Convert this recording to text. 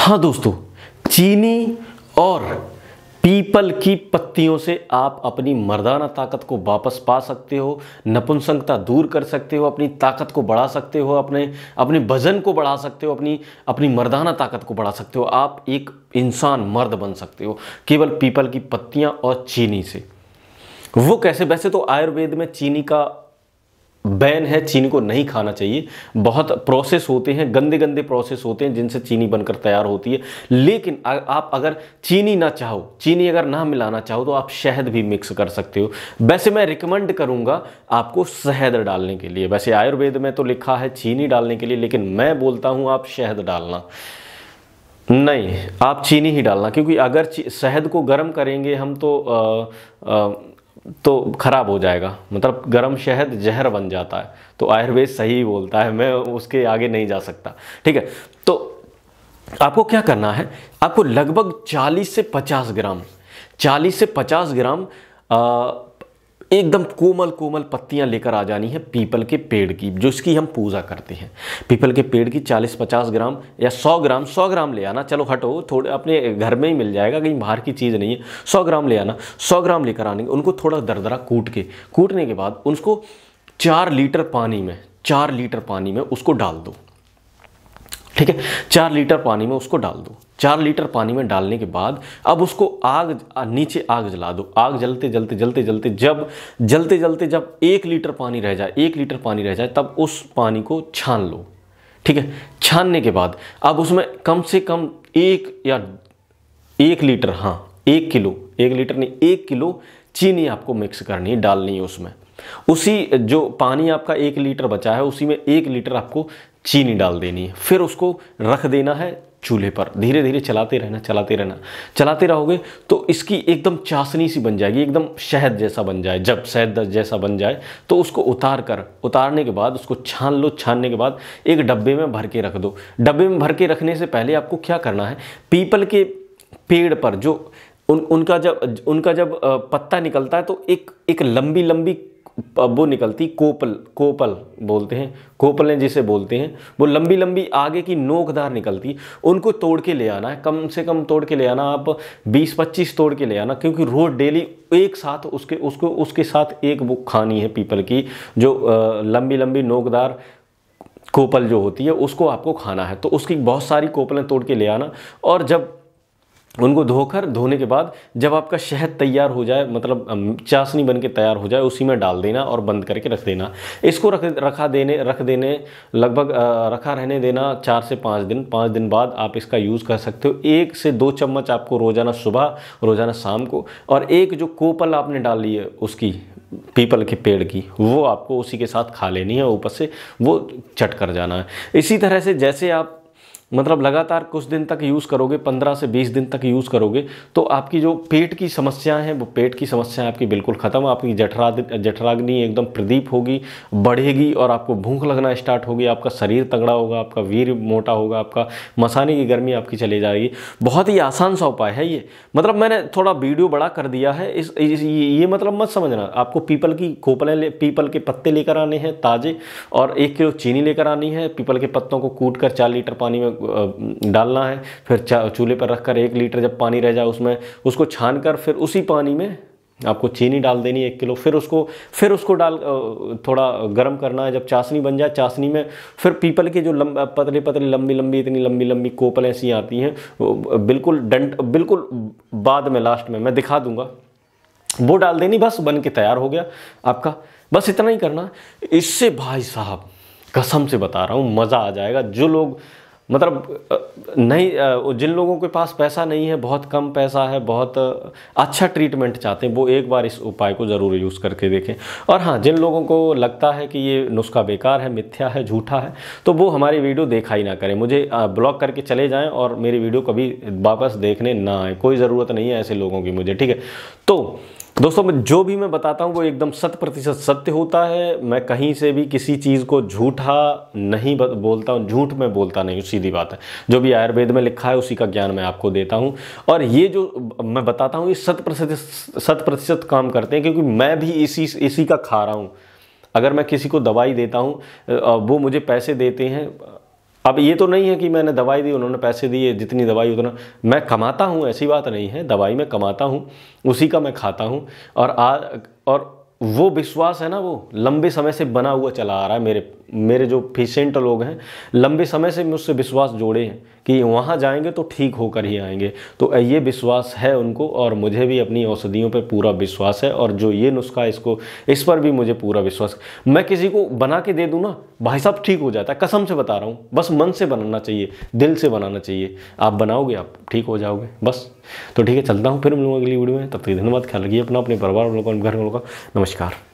हाँ दोस्तों चीनी और पीपल की पत्तियों से आप अपनी मर्दाना ताकत को वापस पा सकते हो नपुंसकता दूर कर सकते हो अपनी ताकत को बढ़ा सकते हो अपने अपने वजन को बढ़ा सकते हो अपनी अपनी मर्दाना ताकत को बढ़ा सकते हो आप एक इंसान मर्द बन सकते हो केवल पीपल की पत्तियां और चीनी से वो कैसे वैसे तो आयुर्वेद में चीनी का बैन है चीनी को नहीं खाना चाहिए बहुत प्रोसेस होते हैं गंदे गंदे प्रोसेस होते हैं जिनसे चीनी बनकर तैयार होती है लेकिन आ, आप अगर चीनी ना चाहो चीनी अगर ना मिलाना चाहो तो आप शहद भी मिक्स कर सकते हो वैसे मैं रिकमेंड करूंगा आपको शहद डालने के लिए वैसे आयुर्वेद में तो लिखा है चीनी डालने के लिए लेकिन मैं बोलता हूँ आप शहद डालना नहीं आप चीनी ही डालना क्योंकि अगर शहद को गर्म करेंगे हम तो आ, आ, तो ख़राब हो जाएगा मतलब गर्म शहद जहर बन जाता है तो आयुर्वेद सही बोलता है मैं उसके आगे नहीं जा सकता ठीक है तो आपको क्या करना है आपको लगभग 40 से 50 ग्राम 40 से 50 ग्राम एकदम कोमल कोमल पत्तियां लेकर आ जानी है पीपल के पेड़ की जो इसकी हम पूजा करते हैं पीपल के पेड़ की 40-50 ग्राम या 100 ग्राम 100 ग्राम ले आना चलो हटो थोड़े अपने घर में ही मिल जाएगा कहीं बाहर की चीज़ नहीं है 100 ग्राम ले आना 100 ग्राम लेकर आने के उनको थोड़ा दरदरा कूट के कूटने के बाद उसको चार लीटर पानी में चार लीटर पानी में उसको डाल दो ठीक है चार लीटर पानी में उसको डाल दो चार लीटर पानी में डालने के बाद अब उसको आग नीचे आग जला दो आग जलते जलते जलते जलते जब जलते जलते जब एक लीटर पानी रह जाए एक लीटर पानी रह जाए तब उस पानी को छान लो ठीक है छानने के बाद अब उसमें कम से कम एक या एक लीटर हाँ एक किलो एक लीटर नहीं एक किलो चीनी आपको मिक्स करनी है डालनी है उसमें उसी जो पानी आपका एक लीटर बचा है उसी में एक लीटर आपको चीनी डाल देनी है फिर उसको रख देना है चूल्हे पर धीरे धीरे चलाते रहना चलाते रहना चलाते रहोगे तो इसकी एकदम चासनी सी बन जाएगी एकदम शहद जैसा बन जाए जब शहद जैसा बन जाए तो उसको उतार कर उतारने के बाद उसको छान लो छानने के बाद एक डब्बे में भर के रख दो डब्बे में भर के रखने से पहले आपको क्या करना है पीपल के पेड़ पर जो उन उनका जब उनका जब पत्ता निकलता है तो एक एक लंबी लंबी वो निकलती कोपल कोपल बोलते हैं कोपलें जिसे बोलते हैं वो लंबी लंबी आगे की नोकदार निकलती उनको तोड़ के ले आना है कम से कम तोड़ के ले आना आप 20-25 तोड़ के ले आना क्योंकि रोज डेली एक साथ उसके उसको उसके साथ एक वो खानी है पीपल की जो लंबी लंबी नोकदार कोपल जो होती है उसको आपको खाना है तो उसकी बहुत सारी कोपलें तोड़ के ले आना और जब उनको धोकर धोने के बाद जब आपका शहद तैयार हो जाए मतलब चाशनी बन के तैयार हो जाए उसी में डाल देना और बंद करके रख देना इसको रख रखा देने रख देने लगभग रखा रहने देना चार से पाँच दिन पाँच दिन बाद आप इसका यूज़ कर सकते हो एक से दो चम्मच आपको रोज़ाना सुबह रोज़ाना शाम को और एक जो कोपल आपने डाल ली है उसकी पीपल के पेड़ की वो आपको उसी के साथ खा लेनी है ऊपर से वो चट कर जाना है इसी तरह से जैसे आप मतलब लगातार कुछ दिन तक यूज़ करोगे पंद्रह से बीस दिन तक यूज़ करोगे तो आपकी जो पेट की समस्याएं हैं वो पेट की समस्याएं आपकी बिल्कुल ख़त्म आपकी जठरा जठराग्नि एकदम प्रदीप होगी बढ़ेगी और आपको भूख लगना स्टार्ट होगी आपका शरीर तगड़ा होगा आपका वीर मोटा होगा आपका मसाने की गर्मी आपकी चली जाएगी बहुत ही आसान सा उपाय है ये मतलब मैंने थोड़ा वीडियो बड़ा कर दिया है इस, इस ये मतलब मत समझना आपको पीपल की खोपलें पीपल के पत्ते लेकर आने हैं ताज़े और एक किलो चीनी लेकर आनी है पीपल के पत्तों को कूट कर चार लीटर पानी में डालना है फिर चूल्हे पर रख कर एक लीटर जब पानी रह जाए उसमें उसको छान कर फिर उसी पानी में आपको चीनी डाल देनी एक किलो फिर उसको फिर उसको डाल थोड़ा गर्म करना है जब चाशनी बन जाए चाशनी में फिर पीपल के जो लंब, पतले पतले लंबी लंबी इतनी लंबी लंबी कोपल ऐसी आती हैं बिल्कुल डंट बिल्कुल बाद में लास्ट में मैं दिखा दूंगा वो डाल देनी बस बन के तैयार हो गया आपका बस इतना ही करना इससे भाई साहब कसम से बता रहा हूँ मज़ा आ जाएगा जो लोग मतलब नहीं जिन लोगों के पास पैसा नहीं है बहुत कम पैसा है बहुत अच्छा ट्रीटमेंट चाहते हैं वो एक बार इस उपाय को ज़रूर यूज़ करके देखें और हाँ जिन लोगों को लगता है कि ये नुस्खा बेकार है मिथ्या है झूठा है तो वो हमारी वीडियो देखा ही ना करें मुझे ब्लॉक करके चले जाएँ और मेरी वीडियो कभी वापस देखने ना आए कोई ज़रूरत नहीं है ऐसे लोगों की मुझे ठीक है तो दोस्तों मैं जो भी मैं बताता हूँ वो एकदम शत प्रतिशत सत्य होता है मैं कहीं से भी किसी चीज़ को झूठा नहीं बोलता हूँ झूठ मैं बोलता नहीं सीधी बात है जो भी आयुर्वेद में लिखा है उसी का ज्ञान मैं आपको देता हूँ और ये जो मैं बताता हूँ ये शत प्रतिशत शत प्रतिशत काम करते हैं क्योंकि मैं भी इसी इसी का खा रहा हूँ अगर मैं किसी को दवाई देता हूँ वो मुझे पैसे देते हैं अब ये तो नहीं है कि मैंने दवाई दी उन्होंने पैसे दिए जितनी दवाई उतना मैं कमाता हूँ ऐसी बात नहीं है दवाई मैं कमाता हूँ उसी का मैं खाता हूँ और आ और वो विश्वास है ना वो लंबे समय से बना हुआ चला आ रहा है मेरे मेरे जो पेशेंट लोग हैं लंबे समय से मुझसे विश्वास जोड़े हैं कि वहाँ जाएंगे तो ठीक होकर ही आएंगे तो ये विश्वास है उनको और मुझे भी अपनी औषधियों पर पूरा विश्वास है और जो ये नुस्खा इसको इस पर भी मुझे पूरा विश्वास मैं किसी को बना के दे दूँ ना भाई साहब ठीक हो जाता है कसम से बता रहा हूँ बस मन से बनाना चाहिए दिल से बनाना चाहिए आप बनाओगे आप ठीक हो जाओगे बस तो ठीक है चलता हूँ फिर मिलूँगा अगली वीडियो में तब तक धन्यवाद ख्याल रखिए अपना अपने परिवार वालों का घर वालों का नमस्कार